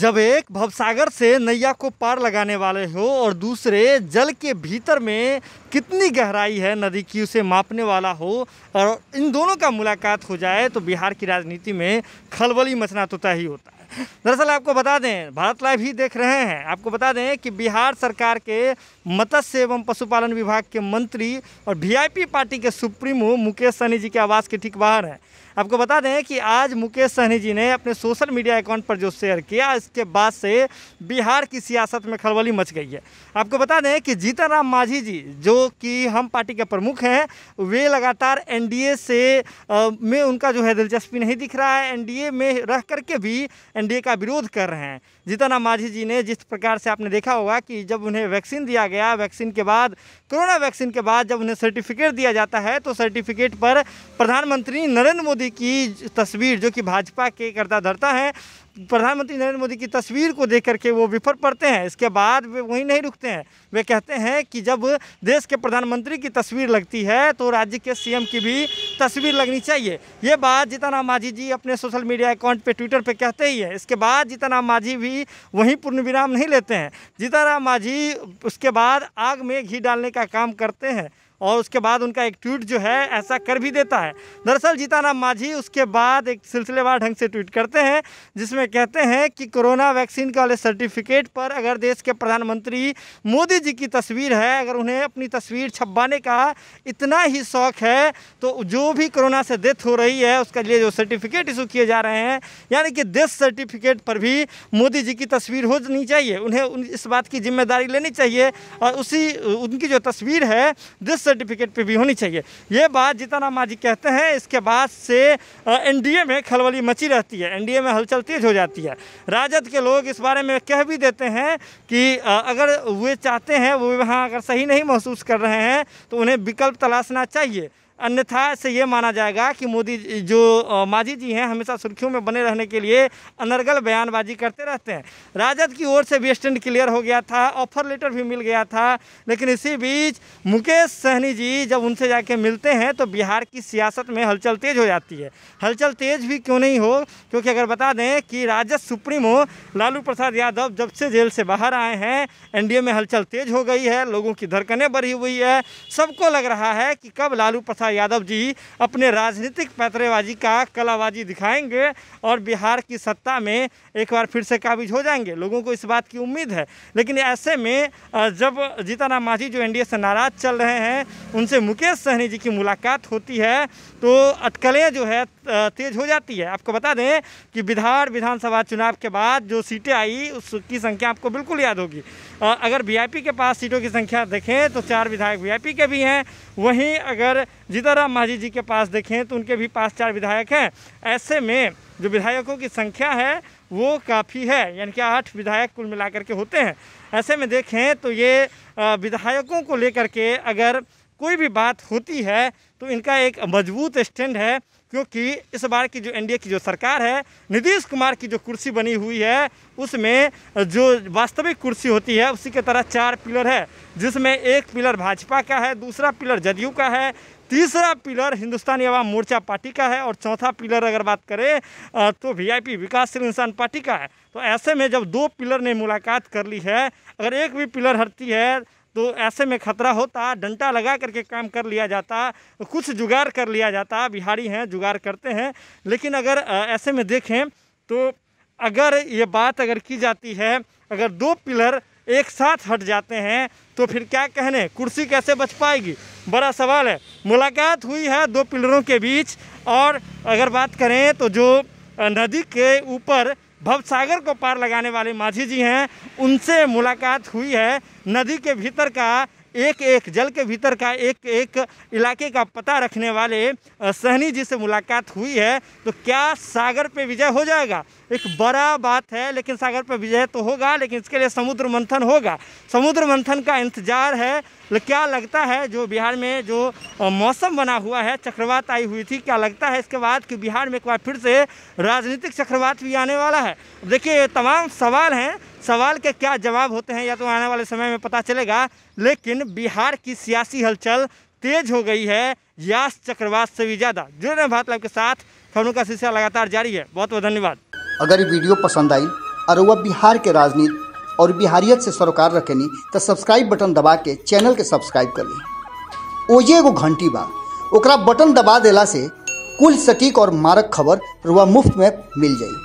जब एक भवसागर से नैया को पार लगाने वाले हो और दूसरे जल के भीतर में कितनी गहराई है नदी की उसे मापने वाला हो और इन दोनों का मुलाकात हो जाए तो बिहार की राजनीति में खलबली मचना तो तय ही होता दरअसल आपको बता दें भारत लाइव ही देख रहे हैं आपको बता दें कि बिहार सरकार के मत्स्य एवं पशुपालन विभाग के मंत्री और वीआईपी पार्टी के सुप्रीमो मुकेश सहनी जी के आवास के ठीक बाहर हैं आपको बता दें कि आज मुकेश सहनी जी ने अपने सोशल मीडिया अकाउंट पर जो शेयर किया इसके बाद से बिहार की सियासत में खलबली मच गई है आपको बता दें कि जीतन राम मांझी जी जो कि हम पार्टी के प्रमुख हैं वे लगातार एन से आ, में उनका जो है दिलचस्पी नहीं दिख रहा है एनडीए में रह करके भी एनडीए का विरोध कर रहे हैं जीतन मांझी जी ने जिस प्रकार से आपने देखा होगा कि जब उन्हें वैक्सीन दिया गया वैक्सीन के बाद कोरोना वैक्सीन के बाद जब उन्हें सर्टिफिकेट दिया जाता है तो सर्टिफिकेट पर प्रधानमंत्री नरेंद्र मोदी की तस्वीर जो कि भाजपा के करता धरता है प्रधानमंत्री नरेंद्र मोदी की तस्वीर को देख करके वो विफर पड़ते हैं इसके बाद वे वहीं नहीं रुकते हैं वे कहते हैं कि जब देश के प्रधानमंत्री की तस्वीर लगती है तो राज्य के सीएम की भी तस्वीर लगनी चाहिए ये बात राम माझी जी अपने सोशल मीडिया अकाउंट पे ट्विटर पे कहते ही है इसके बाद राम माझी भी वहीं पूर्ण विराम नहीं लेते हैं राम माझी उसके बाद आग में घी डालने का काम करते हैं और उसके बाद उनका एक ट्वीट जो है ऐसा कर भी देता है दरअसल जीताराम मांझी उसके बाद एक सिलसिलेवार ढंग से ट्वीट करते हैं जिसमें कहते हैं कि कोरोना वैक्सीन का वाले सर्टिफिकेट पर अगर देश के प्रधानमंत्री मोदी जी की तस्वीर है अगर उन्हें अपनी तस्वीर छपवाने का इतना ही शौक है तो जो भी कोरोना से डेथ हो रही है उसके लिए जो सर्टिफिकेट इशू किए जा रहे हैं यानी कि डेथ सर्टिफिकेट पर भी मोदी जी की तस्वीर होनी चाहिए उन्हें इस बात की जिम्मेदारी लेनी चाहिए और उसी उनकी जो तस्वीर है डेथ सर्टिफिकेट पे भी होनी चाहिए ये बात राम माझी कहते हैं इसके बाद से एनडीए में खलबली मची रहती है एनडीए में हलचल तेज हो जाती है राजद के लोग इस बारे में कह भी देते हैं कि अगर वे चाहते हैं वो वहाँ अगर सही नहीं महसूस कर रहे हैं तो उन्हें विकल्प तलाशना चाहिए अन्यथा से ये माना जाएगा कि मोदी जो माझी जी हैं हमेशा सुर्खियों में बने रहने के लिए अनर्गल बयानबाजी करते रहते हैं राजद की ओर से भी स्टैंड क्लियर हो गया था ऑफर लेटर भी मिल गया था लेकिन इसी बीच मुकेश सहनी जी जब उनसे जाके मिलते हैं तो बिहार की सियासत में हलचल तेज़ हो जाती है हलचल तेज़ भी क्यों नहीं हो क्योंकि अगर बता दें कि राजद सुप्रीमो लालू प्रसाद यादव जब से जेल से बाहर आए हैं एन में हलचल तेज़ हो गई है लोगों की धड़कने बढ़ी हुई है सबको लग रहा है कि कब लालू प्रसाद लालसा यादव जी अपने राजनीतिक पैतरेबाजी का कलाबाजी दिखाएंगे और बिहार की सत्ता में एक बार फिर से काबिज हो जाएंगे लोगों को इस बात की उम्मीद है लेकिन ऐसे में जब जीताराम मांझी जो एनडीए से नाराज़ चल रहे हैं उनसे मुकेश सहनी जी की मुलाकात होती है तो अटकलें जो है तेज हो जाती है आपको बता दें कि बिहार विधानसभा चुनाव के बाद जो सीटें आई उसकी संख्या आपको बिल्कुल याद होगी अगर वीआईपी के पास सीटों की संख्या देखें तो चार विधायक वीआईपी के भी हैं वहीं अगर जीताराम मांझी जी के पास देखें तो उनके भी पास चार विधायक हैं ऐसे में जो विधायकों की संख्या है वो काफ़ी है यानी कि आठ विधायक कुल मिलाकर के होते हैं ऐसे में देखें तो ये विधायकों को लेकर के अगर कोई भी बात होती है तो इनका एक मजबूत स्टैंड है क्योंकि इस बार की जो एनडीए की जो सरकार है नीतीश कुमार की जो कुर्सी बनी हुई है उसमें जो वास्तविक कुर्सी होती है उसी के तरह चार पिलर है जिसमें एक पिलर भाजपा का है दूसरा पिलर जदयू का है तीसरा पिलर हिंदुस्तानी अवाम मोर्चा पार्टी का है और चौथा पिलर अगर बात करें तो वीआईपी विकासशील इंसान पार्टी का है तो ऐसे में जब दो पिलर ने मुलाकात कर ली है अगर एक भी पिलर हटती है तो ऐसे में खतरा होता डंटा लगा करके काम कर लिया जाता कुछ जुगाड़ कर लिया जाता बिहारी हैं जुगाड़ करते हैं लेकिन अगर ऐसे में देखें तो अगर ये बात अगर की जाती है अगर दो पिलर एक साथ हट जाते हैं तो फिर क्या कहने कुर्सी कैसे बच पाएगी बड़ा सवाल है मुलाकात हुई है दो पिलरों के बीच और अगर बात करें तो जो नदी के ऊपर भवसागर को पार लगाने वाले माझी जी हैं उनसे मुलाकात हुई है नदी के भीतर का एक एक जल के भीतर का एक एक इलाके का पता रखने वाले सहनी जी से मुलाकात हुई है तो क्या सागर पे विजय हो जाएगा एक बड़ा बात है लेकिन सागर पे विजय तो होगा लेकिन इसके लिए समुद्र मंथन होगा समुद्र मंथन का इंतजार है क्या लगता है जो बिहार में जो मौसम बना हुआ है चक्रवात आई हुई थी क्या लगता है इसके बाद कि बिहार में एक बार फिर से राजनीतिक चक्रवात भी आने वाला है देखिए तमाम सवाल हैं सवाल के क्या जवाब होते हैं या तो आने वाले समय में पता चलेगा लेकिन बिहार की सियासी हलचल तेज हो गई है यास चक्रवात से भी ज़्यादा जुड़े रहे भारत लाइव के साथ खबरों का सिलसिला लगातार जारी है बहुत बहुत धन्यवाद अगर ये वीडियो पसंद आई और वह बिहार के राजनीति और बिहारियत से सरोकार रखेनी तो सब्सक्राइब बटन दबा के चैनल के सब्सक्राइब कर ली ओजे एगो घंटी बा ओकरा बटन दबा दिला से कुल सटीक और मारक खबर रुआ मुफ्त में मिल जाए